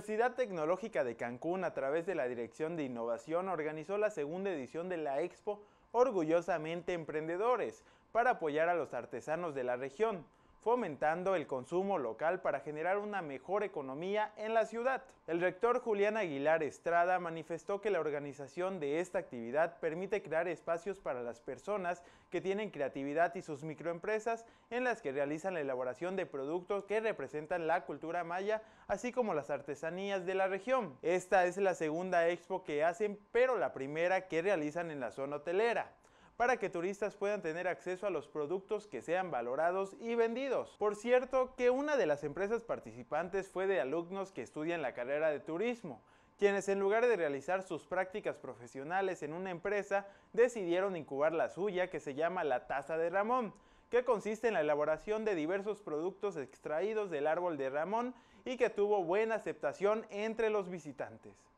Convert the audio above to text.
La Universidad Tecnológica de Cancún, a través de la Dirección de Innovación, organizó la segunda edición de la Expo Orgullosamente Emprendedores para apoyar a los artesanos de la región fomentando el consumo local para generar una mejor economía en la ciudad. El rector Julián Aguilar Estrada manifestó que la organización de esta actividad permite crear espacios para las personas que tienen creatividad y sus microempresas en las que realizan la elaboración de productos que representan la cultura maya, así como las artesanías de la región. Esta es la segunda expo que hacen, pero la primera que realizan en la zona hotelera para que turistas puedan tener acceso a los productos que sean valorados y vendidos. Por cierto, que una de las empresas participantes fue de alumnos que estudian la carrera de turismo, quienes en lugar de realizar sus prácticas profesionales en una empresa, decidieron incubar la suya que se llama la taza de Ramón, que consiste en la elaboración de diversos productos extraídos del árbol de Ramón y que tuvo buena aceptación entre los visitantes.